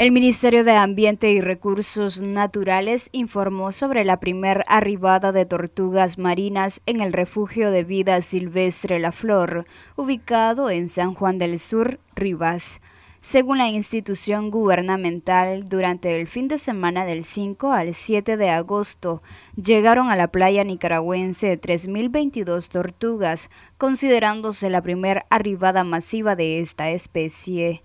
El Ministerio de Ambiente y Recursos Naturales informó sobre la primera arribada de tortugas marinas en el refugio de vida silvestre La Flor, ubicado en San Juan del Sur, Rivas. Según la institución gubernamental, durante el fin de semana del 5 al 7 de agosto llegaron a la playa nicaragüense 3.022 tortugas, considerándose la primer arribada masiva de esta especie.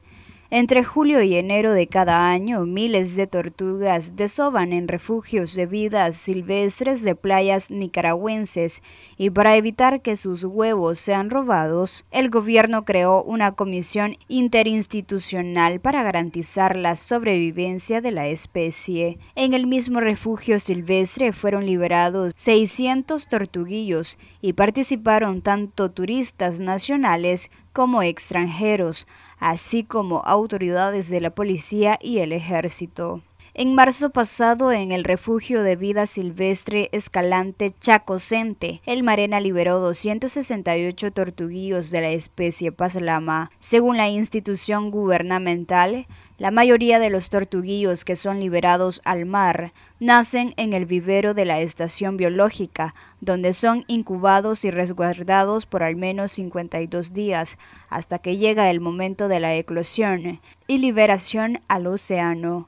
Entre julio y enero de cada año, miles de tortugas desovan en refugios de vidas silvestres de playas nicaragüenses y para evitar que sus huevos sean robados, el gobierno creó una comisión interinstitucional para garantizar la sobrevivencia de la especie. En el mismo refugio silvestre fueron liberados 600 tortuguillos y participaron tanto turistas nacionales como extranjeros, así como autoridades de la policía y el ejército. En marzo pasado, en el refugio de vida silvestre Escalante Chacocente, el Marena liberó 268 tortuguillos de la especie Paslama. Según la institución gubernamental, la mayoría de los tortuguillos que son liberados al mar nacen en el vivero de la estación biológica, donde son incubados y resguardados por al menos 52 días hasta que llega el momento de la eclosión y liberación al océano.